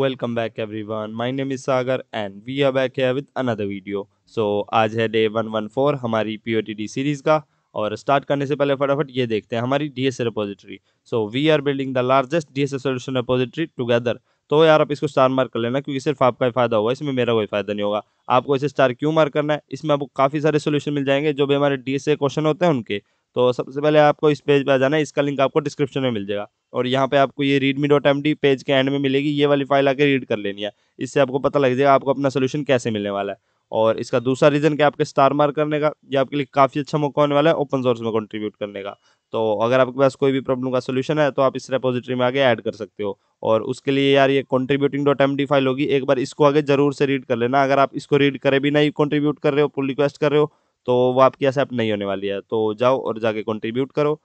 welcome back everyone my name is Sagar and we are back है with another video so आज है day 114 हमारी पीओटीडी series का और स्टार्ट करने से पहले फटाफट ये देखते हैं हमारी D S repository so we are building the largest D S solution repository together तो यार आप इसको स्टार मार्क कर लेना क्योंकि सिर्फ आपका ही फायदा होगा इसमें मेरा कोई फायदा नहीं होगा आपको इसे स्टार क्यों मार्क करना है इसमें आपको काफ़ी सारे सोल्यूशन मिल जाएंगे जो भी हमारे डी क्वेश्चन होते हैं उनके तो सबसे पहले आपको इस पेज पर आ जाना है इसका लिंक आपको डिस्क्रिप्शन में मिल जाएगा और यहाँ पे आपको ये README dot M D page के एंड में मिलेगी ये वाली फाइल आके रीड कर लेनी है इससे आपको पता लग जाएगा आपको अपना सोल्यूशन कैसे मिलने वाला है और इसका दूसरा रीज़न क्या आपके स्टार मार्क करने का ये आपके लिए काफ़ी अच्छा मौका होने वाला है ओपन सोर्स में कंट्रीब्यूट करने का तो अगर आपके पास कोई भी प्रॉब्लम का सोल्यूशन है तो आप इस रेपोजिटरी में आगे ऐड कर सकते हो और उसके लिए यार ये contributing dot M D file होगी एक बार इसको आगे जरूर से रीड कर लेना अगर आप इसको रीड करें भी नहीं कॉन्ट्रीब्यूट कर रहे हो पुल रिक्वेस्ट कर रहे हो तो वो आपकी एक्सेप्ट नहीं होने वाली है तो जाओ और जाके कंट्रीब्यूट करो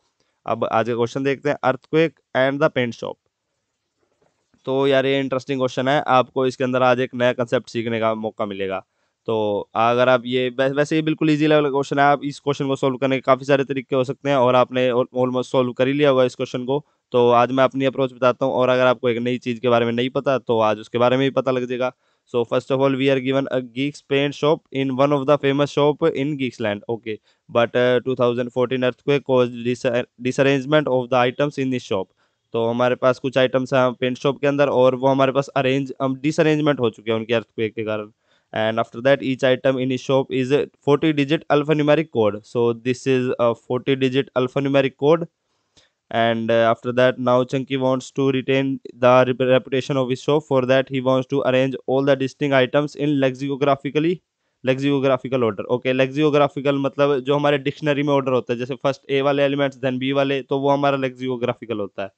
अब आज का क्वेश्चन देखते हैं earthquake and the paint shop तो यार ये इंटरेस्टिंग क्वेश्चन है आपको इसके अंदर आज एक नया कंसेप्ट सीखने का मौका मिलेगा तो अगर आप ये वैसे ये बिल्कुल इजी लेवल का क्वेश्चन है आप इस क्वेश्चन को सॉल्व करने के काफ़ी सारे तरीके हो सकते हैं और आपने ऑलमोस्ट सॉल्व कर ही लिया होगा इस क्वेश्चन को तो आज मैं अपनी अप्रोच बताता हूँ और अगर आपको एक नई चीज़ के बारे में नहीं पता तो आज उसके बारे में भी पता लग जाएगा so first of all we are given a geeks paint shop in one of the famous shop in geeks land okay but two thousand fourteen disarrangement of the items in this shop तो हमारे पास कुछ items हैं paint shop के अंदर और वो हमारे पास arrange डिसअरेंजमेंट um, हो चुके हैं उनके अर्थ के कारण and after that each item in the shop is forty digit alphanumeric code so this is forty digit alphanumeric code and uh, after that now chunky wants to retain the reputation of his shop for that he wants to arrange all the distinct items in lexicographically lexicographical order okay lexicographical मतलब जो हमारे dictionary में order होता है जैसे first A वाले elements then B वाले तो वो हमारा लेक्सियोग्राफिकल होता है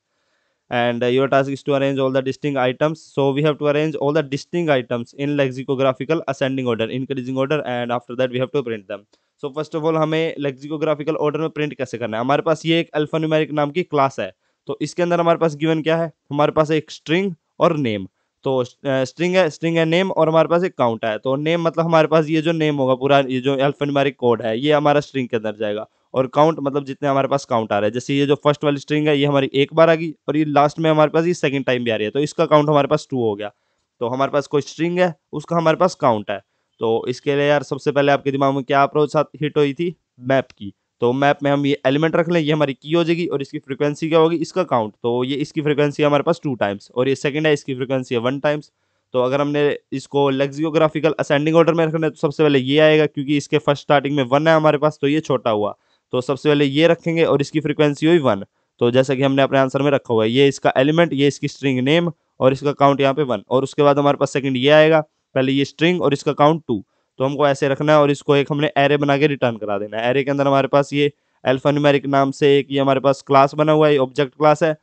and uh, your task is to arrange all the distinct items so we have to arrange all the distinct items in lexicographical ascending order increasing order and after that we have to print them so first of all hame lexicographical order mein print kaise karna hai hamare paas ye ek alphanumeric naam ki class hai to iske andar hamare paas given kya hai hamare paas ek string aur name तो string है string है name और हमारे पास एक count है तो name मतलब हमारे पास ये जो नेम होगा पूरा ये जो अल्फान्यूमेरिक कोड है ये हमारा स्ट्रिंग के अंदर जाएगा और काउंट मतलब जितने हमारे पास काउंट आ रहा है जैसे ये जो फर्स्ट वाली स्ट्रिंग है ये हमारी एक बार आ गई और ये लास्ट में हमारे पास ये सेकंड टाइम भी आ रही है तो इसका काउंट हमारे पास टू हो गया तो हमारे पास कोई स्ट्रिंग है उसका हमारे पास काउंट है तो इसके लिए यार सबसे पहले आपके दिमाग में क्या अप्रोच हिट हुई थी मैप की तो मैप में हम ये एलिमेंट रख लें ये हमारी की हो जाएगी और इसकी फ्रीक्वेंसी क्या होगी इसका काउंट तो ये इसकी फ्रीक्वेंसी हमारे पास टू टाइम्स और ये सेकेंड है इसकी फ्रीक्वेंसी है वन टाइम्स तो अगर हमने इसको लग्जियोग्राफिकल असेंडिंग ऑर्डर में रखना है तो सबसे पहले ये आएगा क्योंकि इसके फर्स्ट स्टार्टिंग में वन है हमारे पास तो ये छोटा हुआ तो सबसे पहले ये रखेंगे और इसकी फ्रिक्वेंसी हुई वन तो जैसा कि हमने अपने आंसर में रखा हुआ है ये इसका एलिमेंट ये इसकी स्ट्रिंग नेम और इसका काउंट यहाँ पे वन और उसके बाद हमारे पास सेकंड ये आएगा पहले ये स्ट्रिंग और इसका काउंट टू तो हमको ऐसे रखना है और इसको एक हमने एरे बना के रिटर्न करा देना है एरे के अंदर हमारे पास ये एल्फा न्यूमेरिक नाम से एक ये हमारे पास क्लास बना हुआ है ऑब्जेक्ट क्लास है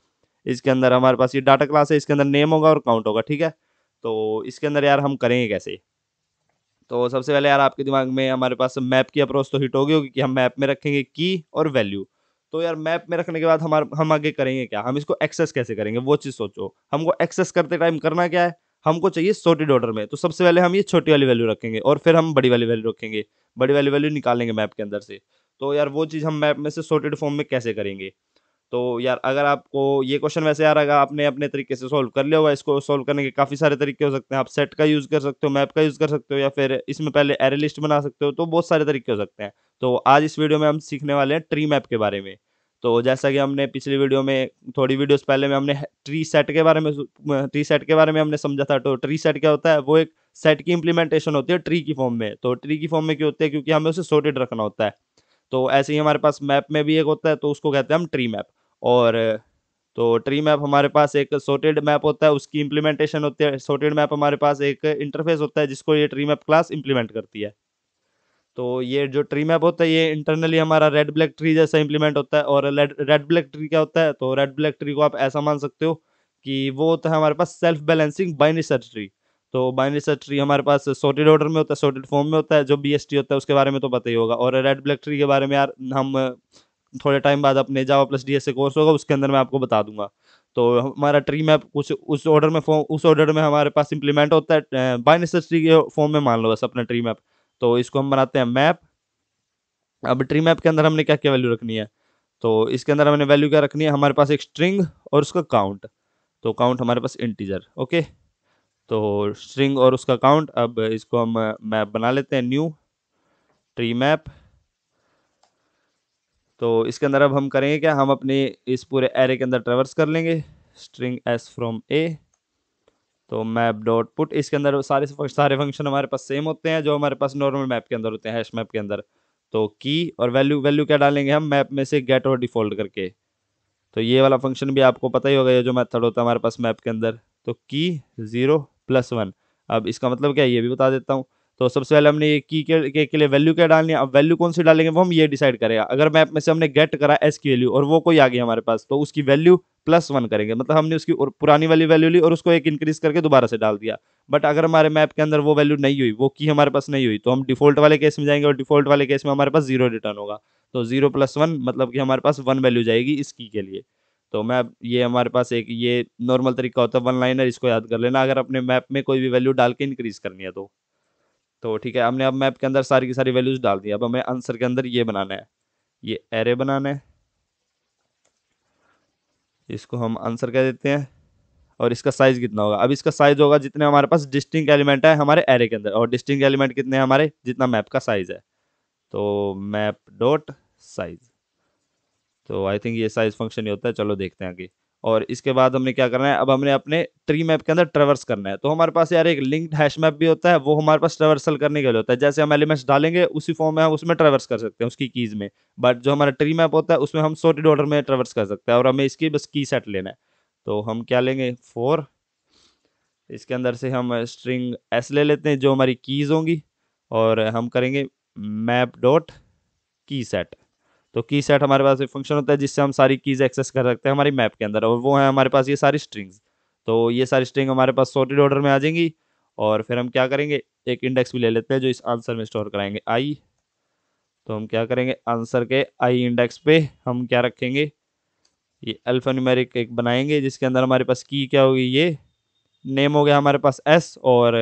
इसके अंदर हमारे पास ये डाटा क्लास है इसके अंदर नेम होगा और काउंट होगा ठीक है तो इसके अंदर यार हम करेंगे कैसे तो सबसे पहले यार आपके दिमाग में हमारे पास मैप की अप्रोच तो हिट होगी होगी कि हम मैप में रखेंगे की और वैल्यू तो यार मैप में रखने के बाद हमारे हम आगे करेंगे क्या हम इसको एक्सेस कैसे करेंगे वो चीज़ सोचो हमको एक्सेस करते टाइम करना क्या है हमको चाहिए सोटेड ऑर्डर में तो सबसे पहले हम ये छोटी वाली वैल्यू रखेंगे और फिर हम बड़ी वाली वैल्यू रखेंगे बड़ी वाली वैल्यू निकालेंगे मैप के अंदर से तो यार वो चीज़ हम मैप में से सोटेड फॉर्म में कैसे करेंगे तो यार अगर आपको ये क्वेश्चन वैसे यार अगर आपने अपने तरीके से सॉल्व कर लिया होगा इसको सॉल्व करने के काफ़ी सारे तरीके हो सकते हैं आप सेट का यूज़ कर सकते हो मैप का यूज़ कर सकते हो या फिर इसमें पहले एरे लिस्ट बना सकते हो तो बहुत सारे तरीके हो सकते हैं तो आज इस वीडियो में हम सीखने वाले हैं ट्री मैप के बारे में तो जैसा कि हमने पिछली वीडियो में थोड़ी वीडियोस पहले में हमने ट्री सेट के बारे में ट्री सेट के बारे में हमने समझा था तो ट्री सेट क्या होता है वो एक सेट की इम्प्लीमेंटेशन होती है ट्री की फॉर्म में तो ट्री की फॉर्म में क्या होती है क्योंकि हमें उसे सोटेड रखना होता है तो ऐसे ही हमारे पास मैप में भी एक होता है तो उसको कहते हैं हम ट्री मैप और तो ट्री मैप हमारे पास एक सोटेड मैप होता है उसकी इम्प्लीमेंटेशन होती है सोटेड मैप हमारे पास एक इंटरफेस होता है जिसको ये ट्री मैप क्लास इम्प्लीमेंट करती है तो ये जो ट्री मैप होता है ये इंटरनली हमारा रेड ब्लैक ट्री जैसा इंप्लीमेंट होता है और रेड ब्लैक ट्री क्या होता है तो रेड ब्लैक ट्री को आप ऐसा मान सकते हो कि वो होता है हमारे पास self balancing binary search tree तो बाइनरी सर्च ट्री हमारे पास सोटेड ऑर्डर में होता है सोटेड फॉर्म में होता है जो बी होता है उसके बारे में तो पता ही होगा और रेड ब्लैक ट्री के बारे में यार हम थोड़े टाइम बाद अपने जावा प्लस डी कोर्स होगा उसके अंदर मैं आपको बता दूंगा तो हमारा ट्री मैप कुछ उस ऑर्डर में फॉर्म उस ऑर्डर में हमारे पास इंप्लीमेंट होता है बाइनरी सर्च ट्री के फॉर्म में मान लो बस अपना ट्री मैप तो इसको हम बनाते हैं मैप अब ट्री मैप के अंदर हमने क्या क्या वैल्यू रखनी है तो इसके अंदर हमने वैल्यू क्या रखनी है हमारे पास एक स्ट्रिंग और उसका काउंट तो काउंट हमारे पास इंटीजर ओके तो स्ट्रिंग और उसका काउंट अब इसको हम मैप बना लेते हैं न्यू ट्री मैप तो इसके अंदर अब हम करेंगे क्या हम अपने इस पूरे एरे के अंदर ट्रेवर्स कर लेंगे स्ट्रिंग एस फ्रॉम ए तो मैप डॉट पुट इसके अंदर सारे सारे फंक्शन हमारे पास सेम होते हैं जो हमारे पास नॉर्मल मैप के अंदर होते हैं हैश मैप के अंदर तो की और वैल्यू वैल्यू क्या डालेंगे हम मैप में से गेट और डिफॉल्ट करके तो ये वाला फंक्शन भी आपको पता ही होगा ये जो मैथड होता है हमारे पास मैप के अंदर तो की ज़ीरो प्लस वन अब इसका मतलब क्या है ये भी बता देता हूँ तो सबसे पहले हमने ये की के, के, के लिए वैल्यू क्या डालनी है अब वैल्यू कौन सी डालेंगे वो हम ये डिसाइड करेगा अगर मैप में से हमने गेट करा एस की वैल्यू और वो कोई आ गई हमारे पास तो उसकी वैल्यू प्लस वन करेंगे मतलब हमने उसकी पुरानी वाली वैल्यू ली और उसको एक इंक्रीज करके दोबारा से डाल दिया बट अगर हमारे मैप के अंदर वो वैल्यू नहीं हुई वो की हमारे पास नहीं हुई तो हम डिफॉल्ट वाले केस में जाएंगे और डिफॉल्ट वाले केस में हमारे पास जीरो रिटर्न होगा तो जीरो प्लस वन मतलब कि हमारे पास वन वैल्यू जाएगी इस की के लिए तो मैं ये हमारे पास एक ये नॉर्मल तरीका होता है वन लाइनर इसको याद कर लेना अगर अपने मैप में कोई भी वैल्यू डाल के इंक्रीज करनी है तो तो ठीक है हमने अब मैप के अंदर सारी की सारी वैल्यूज डाल दी अब हमें आंसर के अंदर ये बनाना है ये एरे बनाना है इसको हम आंसर कह देते हैं और इसका साइज कितना होगा अब इसका साइज होगा जितने हमारे पास डिस्टिंग एलिमेंट है हमारे एरे के अंदर और डिस्टिंग एलिमेंट कितने हैं हमारे जितना मैप का साइज है तो मैप डॉट साइज तो आई थिंक ये साइज फंक्शन ही होता है चलो देखते हैं आगे और इसके बाद हमने क्या करना है अब हमने अपने ट्री मैप के अंदर ट्रेवर्स करना है तो हमारे पास यार एक लिंक्ड हैश मैप भी होता है वो हमारे पास ट्रेवर्सल करने के लिए होता है जैसे हम एलिमेंट्स डालेंगे उसी फॉर्म में हम उसमें ट्रेवर्स कर सकते हैं उसकी कीज़ में बट जो हमारा ट्री मैप होता है उसमें हम सोटी ऑर्डर में ट्रेवर्स कर सकते हैं और हमें इसकी बस की सेट लेना है तो हम क्या लेंगे फोर इसके अंदर से हम स्ट्रिंग एस ले लेते हैं जो हमारी कीज़ होंगी और हम करेंगे मैप डॉट की सेट तो की सेट हमारे पास एक फंक्शन होता है जिससे हम सारी कीज़ एक्सेस कर सकते हैं हमारी मैप के अंदर और वो है हमारे पास ये सारी स्ट्रिंग्स तो ये सारी स्ट्रिंग हमारे पास सॉर्टेड ऑर्डर में आ जाएंगी और फिर हम क्या करेंगे एक इंडेक्स भी ले लेते हैं जो इस आंसर में स्टोर कराएंगे आई तो हम क्या करेंगे आंसर के आई इंडेक्स पे हम क्या रखेंगे ये अल्फ़ानुमेरिक एक बनाएंगे जिसके अंदर हमारे पास की क्या होगी ये नेम हो गया हमारे पास एस और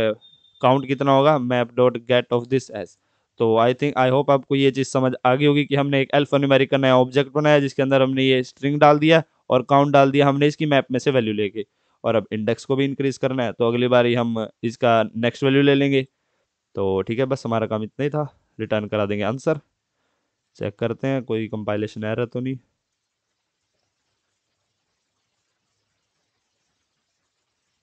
काउंट कितना होगा map dot get of this S तो आई थिंक आई होप आपको ये चीज़ समझ आ गई होगी कि हमने एक एल्फान्यूमेरिक का नया ऑब्जेक्ट बनाया जिसके अंदर हमने ये स्ट्रिंग डाल दिया और काउंट डाल दिया हमने इसकी मैप में से वैल्यू लेके और अब इंडेक्स को भी इंक्रीज़ करना है तो अगली बार हम इसका नेक्स्ट वैल्यू ले लेंगे तो ठीक है बस हमारा काम इतना ही था रिटर्न करा देंगे आंसर चेक करते हैं कोई कंपाइलेशन एरर तो नहीं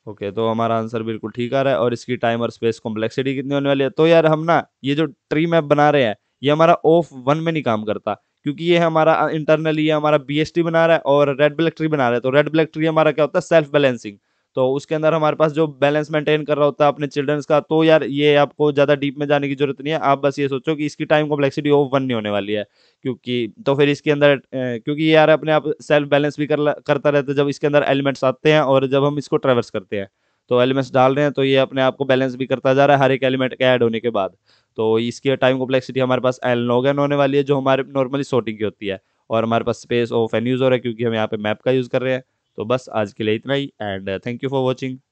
ओके तो हमारा आंसर बिल्कुल ठीक आ रहा है और इसकी टाइम और स्पेस कॉम्प्लेक्सिटी कितनी होने वाली है तो यार हम ना ये जो ट्री मैप बना रहे हैं ये हमारा ऑफ वन में नहीं काम करता क्योंकि ये हमारा इंटरनली ये हमारा बी बना रहा है और रेड ब्लैक ट्री बना रहा है तो रेड ब्लैक ट्री हमारा क्या होता है सेल्फ बैलेंसिंग तो उसके अंदर हमारे पास जो बैलेंस मेंटेन कर रहा होता है अपने चिल्ड्रंस का तो यार ये आपको ज़्यादा डीप में जाने की जरूरत नहीं है आप बस ये सोचो कि इसकी टाइम कॉम्प्लेक्सिटी वो वन नहीं होने वाली है क्योंकि तो फिर इसके अंदर क्योंकि यार अपने आप सेल्फ बैलेंस भी कर करता रहता है जब इसके अंदर एलिमेंट्स आते हैं और जब हम इसको ट्रेवर्स करते हैं तो एलिमेंट्स डाल रहे हैं तो ये अपने आप को बैलेंस भी करता जा रहा है हर एक एलिमेंट के ऐड होने के बाद तो इसकी टाइम कॉम्प्लेक्सिटी हमारे पास एल नोगन होने वाली है जो हमारे नॉर्मली शॉटिंग की होती है और हमारे पास स्पेस ऑफ एन यूज़ हो रहा है क्योंकि हम यहाँ पे मैप का यूज़ कर रहे हैं तो बस आज के लिए इतना ही and thank you for watching